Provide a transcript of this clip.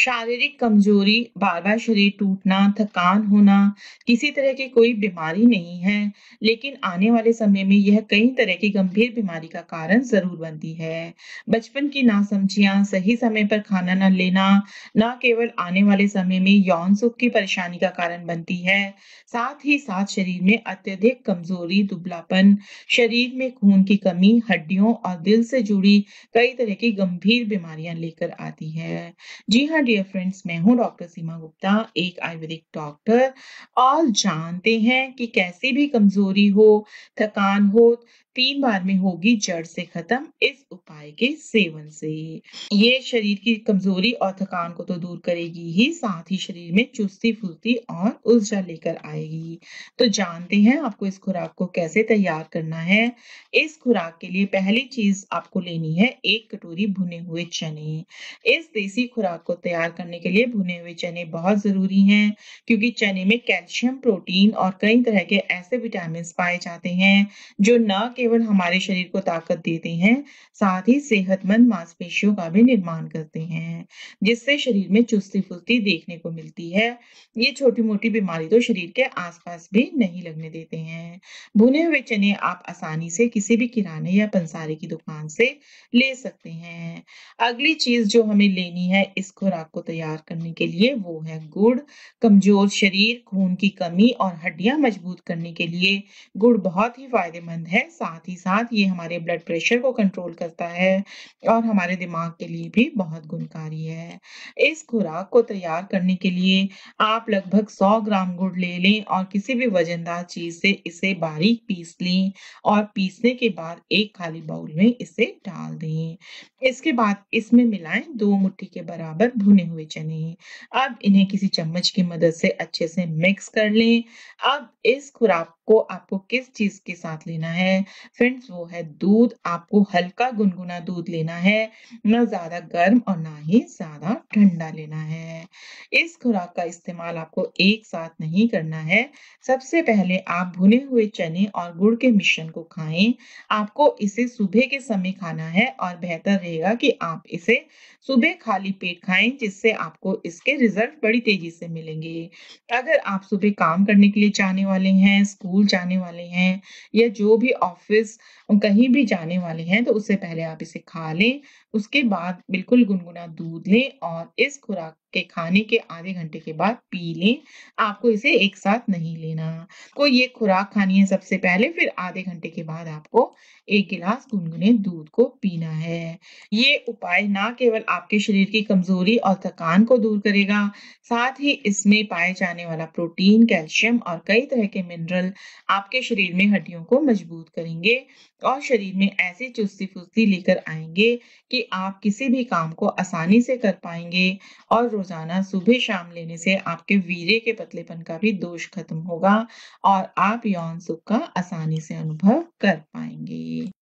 शारीरिक कमजोरी बार बार शरीर टूटना थकान होना किसी तरह की कोई बीमारी नहीं है लेकिन आने वाले समय में यह कई तरह की गंभीर बीमारी का कारण जरूर बनती है बचपन की नासमझियां सही समय पर खाना न लेना न केवल आने वाले समय में यौन सुख की परेशानी का कारण बनती है साथ ही साथ शरीर में अत्यधिक कमजोरी दुबलापन शरीर में खून की कमी हड्डियों और दिल से जुड़ी कई तरह की गंभीर बीमारियां लेकर आती है जी हाँ डियर फ्रेंड्स मैं हूं डॉक्टर सीमा गुप्ता एक आयुर्वेदिक डॉक्टर और जानते हैं कि कैसी भी कमजोरी हो थकान हो तीन बार में होगी जड़ से खत्म इस उपाय के सेवन से ये शरीर की कमजोरी और थकान को तो दूर करेगी ही साथ ही शरीर में चुस्ती फुर्ती और ऊर्जा लेकर आएगी तो जानते हैं आपको इस खुराक को कैसे तैयार करना है इस खुराक के लिए पहली चीज आपको लेनी है एक कटोरी भुने हुए चने इस देसी खुराक को तैयार तैयार करने के लिए भुने हुए चने बहुत जरूरी हैं क्योंकि चने में कैल्शियम प्रोटीन और कई तरह के ऐसे विटामिन पाए जाते हैं जो न केवल हमारे शरीर को ताकत देते हैं साथ ही सेहतमंद मांसपेशियों का भी निर्माण करते हैं जिससे शरीर में चुस्ती फुस्ती देखने को मिलती है ये छोटी मोटी बीमारी तो शरीर के आसपास भी नहीं लगने देते हैं भुने हुए चने आप आसानी से किसी भी किराने या पंसारी की दुकान से ले सकते हैं अगली चीज जो हमें लेनी है इस खुराक खुराक को तैयार करने के लिए वो है गुड़ कमजोर शरीर खून की कमी और हड्डियां मजबूत करने के लिए गुड़ बहुत ही फायदेमंद है साथ ही साथ ये हमारे ब्लड प्रेशर को कंट्रोल करता है और हमारे दिमाग के लिए भी बहुत गुणकारी है इस खुराक को तैयार करने के लिए आप लगभग 100 ग्राम गुड़ ले लें और किसी भी वजनदार चीज से इसे बारीक पीस लें और पीसने के बाद एक खाली बाउल में इसे डाल दें इसके बाद इसमें मिलाएं दो मुट्ठी के बराबर भुने हुए चने अब इन्हें किसी चम्मच की मदद से अच्छे से मिक्स कर लें अब इस खुराक को आपको किस चीज के साथ लेना है फ्रेंड्स वो है दूध आपको हल्का गुनगुना दूध लेना है ना ज्यादा गर्म और ना ही ज्यादा ठंडा लेना है इस खुराक का इस्तेमाल आपको एक साथ नहीं करना है सबसे पहले आप भुने हुए चने और गुड़ के मिश्रण को खाएं आपको इसे सुबह के समय खाना है और बेहतर रहेगा कि आप इसे सुबह खाली पेट खाएं जिससे आपको इसके रिजल्ट बड़ी तेजी से मिलेंगे अगर आप सुबह काम करने के लिए जाने वाले हैं स्कूल स्कूल जाने वाले हैं या जो भी ऑफिस कहीं भी जाने वाले हैं तो उससे पहले आप इसे खा लें उसके बाद बिल्कुल गुनगुना दूध लें और इस खुराक के खाने के आधे घंटे के बाद पी लें आपको इसे एक साथ नहीं लेना आपको तो ये खुराक खानी है सबसे पहले फिर आधे घंटे के बाद आपको एक गिलास गुनगुने दूध को पीना है ये उपाय ना केवल आपके शरीर की कमजोरी और थकान को दूर करेगा साथ ही इसमें पाए जाने वाला प्रोटीन कैल्शियम और कई तरह के मिनरल आपके शरीर में हड्डियों को मजबूत करेंगे और शरीर में ऐसी चुस्ती फुस्ती लेकर आएंगे कि आप किसी भी काम को आसानी से कर पाएंगे और रोजाना सुबह शाम लेने से आपके वीरे के पतलेपन का भी दोष खत्म होगा और आप यौन सुख का आसानी से अनुभव कर पाएंगे